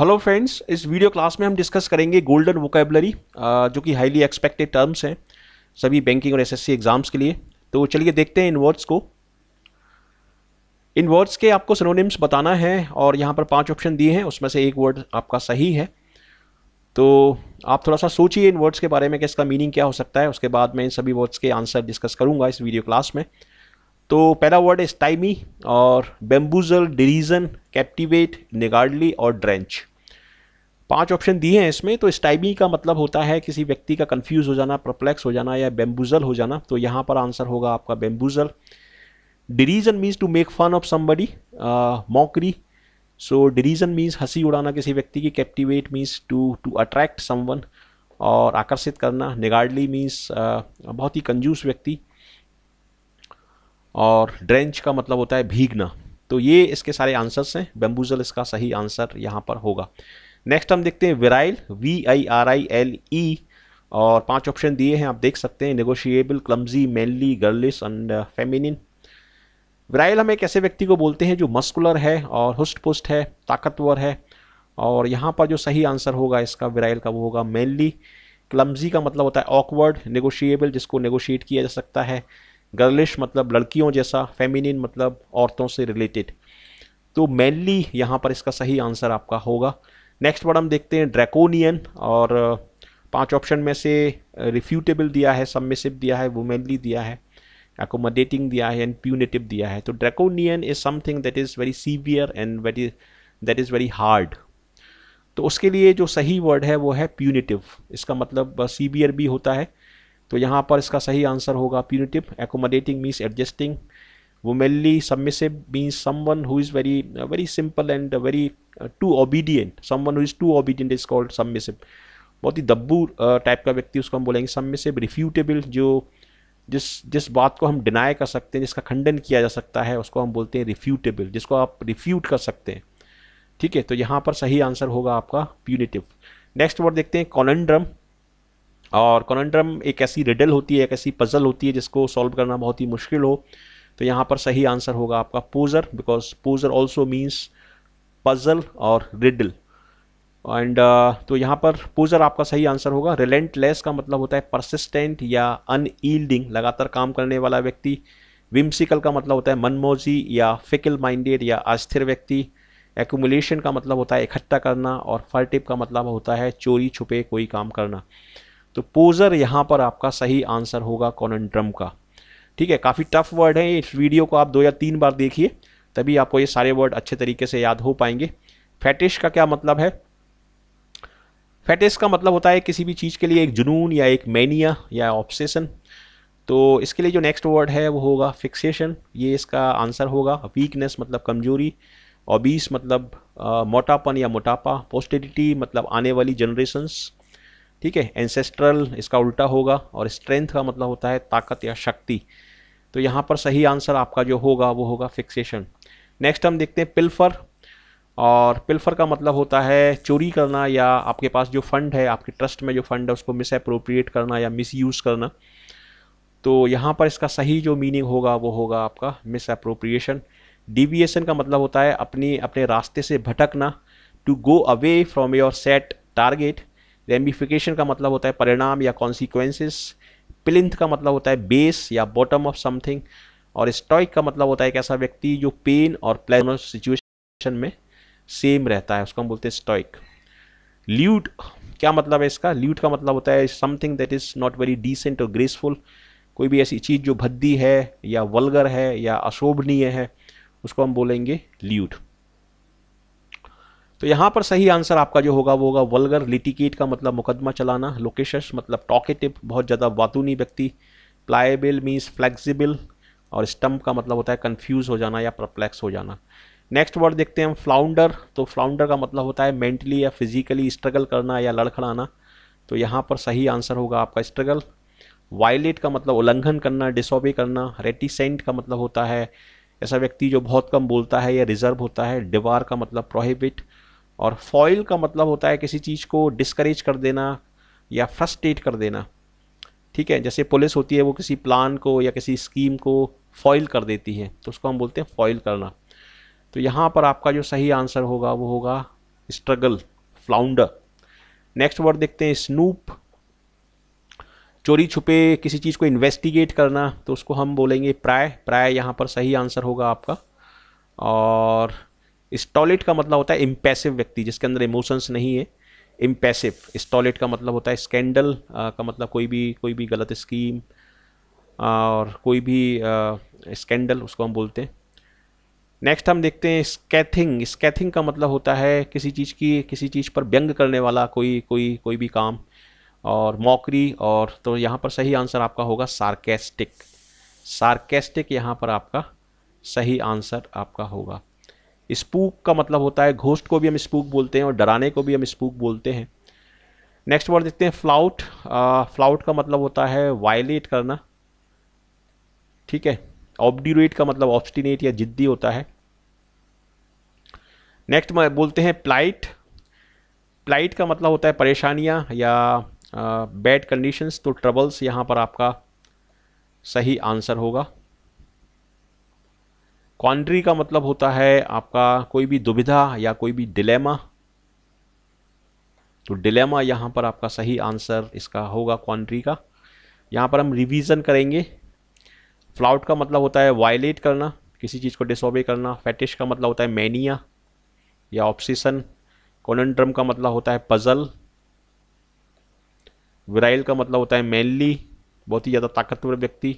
hello friends इस video class में हम डिस्कस करेंगे गोल्डन वोकेबलरी जो कि हाईली एक्सपेक्टेड टर्म्स हैं सभी बैंकिंग और एसएससी एग्जाम्स के लिए तो चलिए देखते हैं इन वर्ड्स को इन वर्ड्स के आपको सिनोनिम्स बताना है और यहाँ पर पांच ऑप्शन दिए हैं उसमें से एक वर्ड आपका सही है तो आप थोड़ा सा सोचिए इन वर्ड्स के बारे में कि इसका मीनिंग क्या हो सकता है उसके बाद मैं इन सभी वर्ड्स के आंसर डिस्कस करूँगा इस वीडियो क्लास में तो पहला वर्ड है स्टाइमी और बेम्बूजल डिरीजन कैप्टिवेट निगार्डली और ड्रेंच पांच ऑप्शन दिए हैं इसमें तो स्टाइमी का मतलब होता है किसी व्यक्ति का कंफ्यूज हो जाना परप्लेक्स हो जाना या बेम्बूजल हो जाना तो यहाँ पर आंसर होगा आपका bamboozle derision means to make fun of somebody mockery so derision means हंसी उड़ाना किसी व्यक्ति की captivate means to to attract someone और आकर्षित करना निगार्डली मीन्स uh, बहुत ही कंजूस व्यक्ति और ड्रेंच का मतलब होता है भीगना तो ये इसके सारे आंसर्स हैं बेम्बूजल इसका सही आंसर यहाँ पर होगा नेक्स्ट हम देखते हैं virile V I R I L E और पांच ऑप्शन दिए हैं आप देख सकते हैं negotiable clumsy manly girlish and feminine virile हम एक ऐसे व्यक्ति को बोलते हैं जो मस्कुलर है और हुस्ट पुस्ट है ताकतवर है और यहाँ पर जो सही आंसर होगा इसका विराइल का वो होगा मेनली क्लम्जी का मतलब होता है ऑकवर्ड नेगोशिएबल जिसको नेगोशिएट किया जा सकता है गर्लिश मतलब लड़कियों जैसा फेमिनिन मतलब औरतों से रिलेटेड तो मेनली यहाँ पर इसका सही आंसर आपका होगा नेक्स्ट वर्ड हम देखते हैं ड्रैकोनियन और uh, पांच ऑप्शन में से रिफ्यूटेबल uh, दिया है सबमिसिव दिया है वुमेनली दिया है एकोमोडेटिंग दिया है एंड प्यूनेटिव दिया है तो draconian is something that is very severe and very that is very hard तो उसके लिए जो सही वर्ड है वो है प्यूनेटिव इसका मतलब सीवियर uh, भी होता है तो यहाँ पर इसका सही आंसर होगा punitive accommodating means adjusting womanly submissive means someone who is very uh, very simple and uh, very uh, too obedient someone who is too obedient is called submissive बहुत ही दब्बू टाइप uh, का व्यक्ति उसको हम बोलेंगे submissive रिफ्यूटेबल जो जिस जिस बात को हम डिनाई कर सकते हैं जिसका खंडन किया जा सकता है उसको हम बोलते हैं रिफ्यूटेबल जिसको आप रिफ्यूट कर सकते हैं ठीक है तो यहाँ पर सही आंसर होगा आपका प्यूनिटिव नेक्स्ट वर्ड देखते हैं कॉनंड्रम और कॉनंड्रम एक ऐसी रिडल होती है एक ऐसी पजल होती है जिसको सॉल्व करना बहुत ही मुश्किल हो तो यहाँ पर सही आंसर होगा आपका poser because poser also means puzzle और रिडल एंड uh, तो यहाँ पर पोजर आपका सही आंसर होगा रिलेंटलेस का मतलब होता है परसिस्टेंट या अनईल्डिंग लगातार काम करने वाला व्यक्ति विम्सिकल का मतलब होता है मनमोजी या फिकल माइंडेड या अस्थिर व्यक्ति एकुमुलेशन का मतलब होता है इकट्ठा करना और फर्टिप का मतलब होता है चोरी छुपे कोई काम करना तो पोजर यहाँ पर आपका सही आंसर होगा ड्रम का ठीक है काफ़ी टफ वर्ड है इस वीडियो को आप दो या तीन बार देखिए तभी आपको ये सारे वर्ड अच्छे तरीके से याद हो पाएंगे फैटिश का क्या मतलब है फैटिश का मतलब होता है किसी भी चीज़ के लिए एक जुनून या एक मैनिया या ऑप्शेसन तो इसके लिए जो नेक्स्ट वर्ड है वो होगा फिक्सेशन ये इसका आंसर होगा वीकनेस मतलब कमजोरी ओबीस मतलब आ, मोटापन या मोटापा पोस्टिडिटी मतलब आने वाली जनरेशंस ठीक है एंसेस्ट्रल इसका उल्टा होगा और स्ट्रेंथ का मतलब होता है ताकत या शक्ति तो यहाँ पर सही आंसर आपका जो होगा वो होगा फिक्सेशन नेक्स्ट हम देखते हैं पिल्फर और पिल्फर का मतलब होता है चोरी करना या आपके पास जो फंड है आपके ट्रस्ट में जो फंड है उसको मिस अप्रोप्रिएट करना या मिस यूज़ करना तो यहाँ पर इसका सही जो मीनिंग होगा वो होगा आपका मिस अप्रोप्रिएशन डिविएशन का मतलब होता है अपनी अपने रास्ते से भटकना to go away from your set target ramification का मतलब होता है परिणाम या कॉन्सिक्वेंसेस प्लिंथ का मतलब होता है बेस या बॉटम ऑफ समथिंग और स्टॉइक का मतलब होता है एक ऐसा व्यक्ति जो पेन और प्लेजर सिचुएशन में सेम रहता है उसको हम बोलते हैं स्टॉइक ल्यूट क्या मतलब है इसका ल्यूट का मतलब होता है something that is not very decent और ग्रेसफुल कोई भी ऐसी चीज़ जो भद्दी है या वलगर है या अशोभनीय है उसको हम बोलेंगे ल्यूट तो यहाँ पर सही आंसर आपका जो होगा वो होगा वलगर लिटिकेट का मतलब मुकदमा चलाना लोकेशस मतलब टॉकेटिव बहुत ज़्यादा वातूनी व्यक्ति प्लायबल मीन्स फ्लेक्सिबल और स्टम्प का मतलब होता है कन्फ्यूज हो जाना या परप्लेक्स हो जाना नेक्स्ट वर्ड देखते हैं हम फ्लाउंडर तो फ्लाउंडर का मतलब होता है मेंटली या फिजिकली स्ट्रगल करना या लड़खड़ाना तो यहाँ पर सही आंसर होगा आपका स्ट्रगल वायलेट का मतलब उल्लंघन करना डिसोबे करना रेटिसेंट का मतलब होता है ऐसा व्यक्ति जो बहुत कम बोलता है या रिजर्व होता है डिवार का मतलब प्रोहिबिट और फॉइल का मतलब होता है किसी चीज़ को डिस्करेज कर देना या फ्रस्ट्रेट कर देना ठीक है जैसे पुलिस होती है वो किसी प्लान को या किसी स्कीम को फॉइल कर देती है तो उसको हम बोलते हैं फॉइल करना तो यहाँ पर आपका जो सही आंसर होगा वो होगा स्ट्रगल फ्लाउंडर नेक्स्ट वर्ड देखते हैं स्नूप चोरी छुपे किसी चीज़ को इन्वेस्टिगेट करना तो उसको हम बोलेंगे प्राय प्राय यहाँ पर सही आंसर होगा आपका और स्टॉलिट का मतलब होता है इम्पैसिव व्यक्ति जिसके अंदर इमोशंस नहीं है इम्पैसिव स्टॉलिट का मतलब होता है स्कैंडल का मतलब कोई भी कोई भी गलत स्कीम और कोई भी स्कैंडल उसको हम बोलते हैं नेक्स्ट हम देखते हैं स्कैथिंग स्कैथिंग का मतलब होता है किसी चीज़ की किसी चीज़ पर व्यंग करने वाला कोई कोई कोई भी काम और मौकरी और तो यहाँ पर सही आंसर आपका होगा सार्केस्टिक सार्केस्टिक यहाँ पर आपका सही आंसर आपका होगा स्पूक का मतलब होता है घोस्ट को भी हम स्पूक बोलते हैं और डराने को भी हम स्पूक बोलते हैं नेक्स्ट वर्ड देखते हैं फ्लाउट फ्लाउट का मतलब होता है वायलेट करना ठीक है ऑब्ड्यूरेट का मतलब ऑब्स्टिनेट या जिद्दी होता है नेक्स्ट बोलते हैं प्लाइट प्लाइट का मतलब होता है परेशानियाँ या बैड कंडीशंस तो ट्रबल्स यहाँ पर आपका सही आंसर होगा क्वांड्री का मतलब होता है आपका कोई भी दुविधा या कोई भी डिलेमा तो डिलेमा यहाँ पर आपका सही आंसर इसका होगा क्वांड्री का यहाँ पर हम रिवीजन करेंगे फ्लाउट का मतलब होता है वायलेट करना किसी चीज़ को डिसोबे करना फैटिश का मतलब होता है मैनिया या ऑप्शीसन कोनड्रम का मतलब होता है पज़ल विराइल का मतलब होता है मैनली बहुत ही ज़्यादा ताकतवर व्यक्ति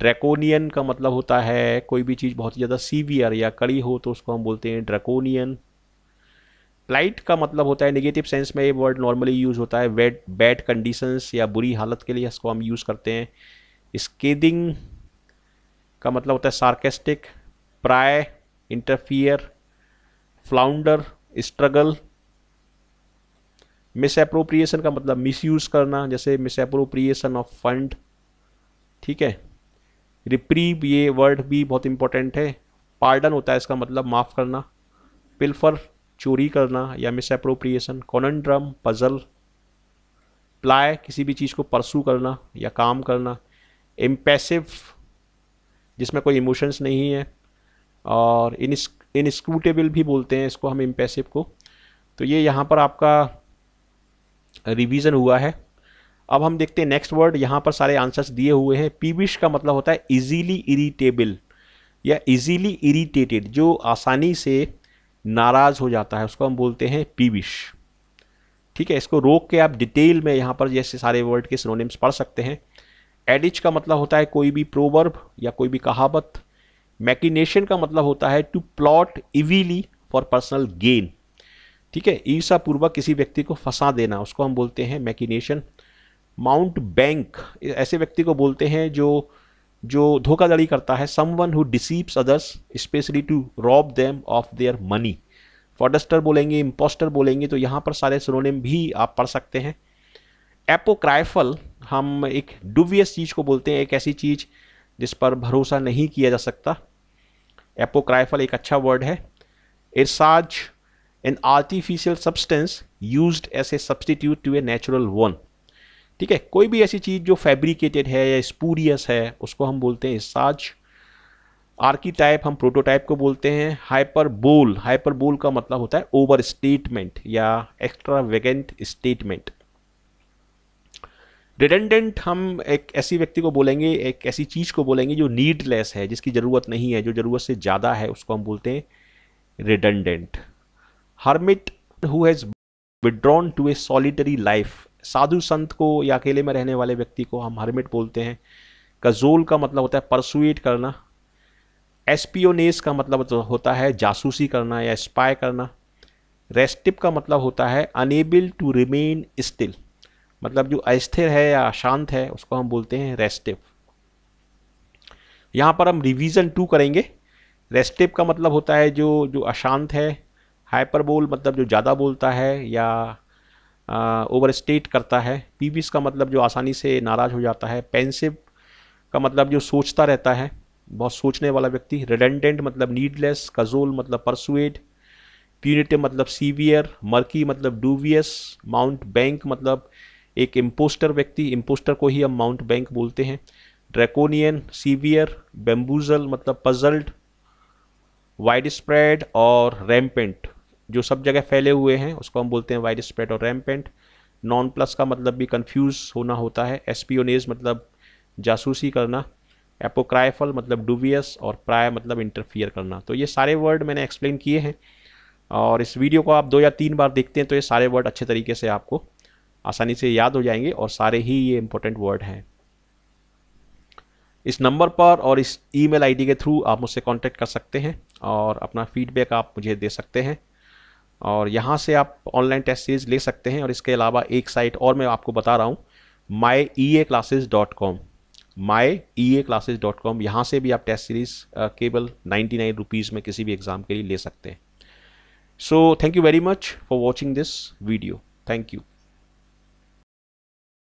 ड्रैकोनियन का मतलब होता है कोई भी चीज़ बहुत ज़्यादा सीवियर या कड़ी हो तो उसको हम बोलते हैं ड्रैकोनियन प्लाइट का मतलब होता है नेगेटिव सेंस में ये वर्ड नॉर्मली यूज़ होता है वेड बैड कंडीशंस या बुरी हालत के लिए इसको हम यूज़ करते हैं स्केदिंग का मतलब होता है सार्केस्टिक प्राय इंटरफियर फ्लाउंडर स्ट्रगल मिसअप्रोप्रिएशन का मतलब मिसयूज़ करना जैसे मिसअप्रोप्रिएशन ऑफ फंड ठीक है रिप्रीव ये वर्ड भी बहुत इंपॉर्टेंट है पार्डन होता है इसका मतलब माफ़ करना पिल्फर चोरी करना या misappropriation conundrum puzzle ply किसी भी चीज़ को परसू करना या काम करना इम्पेसिव जिसमें कोई इमोशंस नहीं है और इन इनस्क्रूटेबल भी बोलते हैं इसको हम इम्पेसिव को तो ये यहाँ पर आपका रिवीजन हुआ है अब हम देखते हैं नेक्स्ट वर्ड यहाँ पर सारे आंसर्स दिए हुए हैं पीविश का मतलब होता है इजीली इरीटेबल या इजीली इरीटेटेड जो आसानी से नाराज़ हो जाता है उसको हम बोलते हैं पीविश ठीक है इसको रोक के आप डिटेल में यहाँ पर जैसे सारे वर्ड के सिनोनिम्स पढ़ सकते हैं एडिच का मतलब होता है कोई भी प्रोवर्ब या कोई भी कहावत मैकिनेशन का मतलब होता है to plot evilly for personal gain ठीक है ईर्षा पूर्वक किसी व्यक्ति को फंसा देना उसको हम बोलते हैं मैकिनेशन माउंट बैंक ऐसे व्यक्ति को बोलते हैं जो जो धोखाधड़ी करता है someone who deceives others especially to rob them of their money fraudster बोलेंगे इम्पोस्टर बोलेंगे तो यहाँ पर सारे सरोनेम भी आप पढ़ सकते हैं एपोक्राइफल हम एक डुबियस चीज़ को बोलते हैं एक ऐसी चीज़ जिस पर भरोसा नहीं किया जा सकता एपोक्राइफल एक अच्छा वर्ड है ersatz an artificial substance use as a substitute to a natural one ठीक है कोई भी ऐसी चीज़ जो फैब्रिकेटेड है या स्पूरियस है उसको हम बोलते हैं साज आर्कीटाइप हम प्रोटोटाइप को बोलते हैं हाइपरबोल हाइपरबोल का मतलब होता है ओवर स्टेटमेंट या एक्स्ट्रा वेगेंट स्टेटमेंट रिडेंडेंट हम एक ऐसी व्यक्ति को बोलेंगे एक ऐसी चीज़ को बोलेंगे जो नीडलेस है जिसकी ज़रूरत नहीं है जो ज़रूरत से ज़्यादा है उसको हम बोलते हैं redundant hermit who has withdrawn to a solitary life साधु संत को या अकेले में रहने वाले व्यक्ति को हम हर्मिट बोलते हैं कजोल का मतलब होता है परसुएट करना एसपीओनेस का मतलब तो होता है जासूसी करना या स्पाई करना रेस्टिप का मतलब होता है अनेबल टू रिमेन स्टिल मतलब जो अस्थिर है या अशांत है उसको हम बोलते हैं रेस्टिप यहाँ पर हम रिवीजन टू करेंगे रेस्टिप का मतलब होता है जो जो अशांत है हाइपरबोल मतलब जो ज़्यादा बोलता है या ओवर स्टेट करता है पीविस का मतलब जो आसानी से नाराज़ हो जाता है पेंसिव का मतलब जो सोचता रहता है बहुत सोचने वाला व्यक्ति रेडेंडेंट मतलब नीडलेस कजोल मतलब परसुएड प्यूनिटिव मतलब सीवियर मर्की मतलब डूवियस माउंट बैंक मतलब एक इम्पोस्टर व्यक्ति इम्पोस्टर को ही हम माउंट बैंक बोलते हैं ड्रैकोनियन सीवियर बेम्बूजल मतलब पजल्ड वाइड स्प्रेड और रैम्पेंट जो सब जगह फैले हुए हैं उसको हम बोलते हैं वायरस स्प्रेड और रैमपेंट नॉन प्लस का मतलब भी कंफ्यूज होना होता है एसपीओनेज मतलब जासूसी करना एपोक्राइफल मतलब डुबियस और प्राय मतलब इंटरफियर करना तो ये सारे वर्ड मैंने एक्सप्लेन किए हैं और इस वीडियो को आप दो या तीन बार देखते हैं तो ये सारे वर्ड अच्छे तरीके से आपको आसानी से याद हो जाएंगे और सारे ही ये इंपॉर्टेंट वर्ड हैं इस नंबर पर और इस ईमेल आईडी के थ्रू आप मुझसे कांटेक्ट कर सकते हैं और अपना फीडबैक आप मुझे दे सकते हैं और यहाँ से आप ऑनलाइन टेस्ट सीरीज ले सकते हैं और इसके अलावा एक साइट और मैं आपको बता रहा हूँ my E A classes dot com my E A classes dot com यहाँ से भी आप टेस्ट सीरीज केवल नाइन्टी नाइन रुपीज़ में किसी भी एग्ज़ाम के लिए ले सकते हैं so thank you very much for watching this video thank you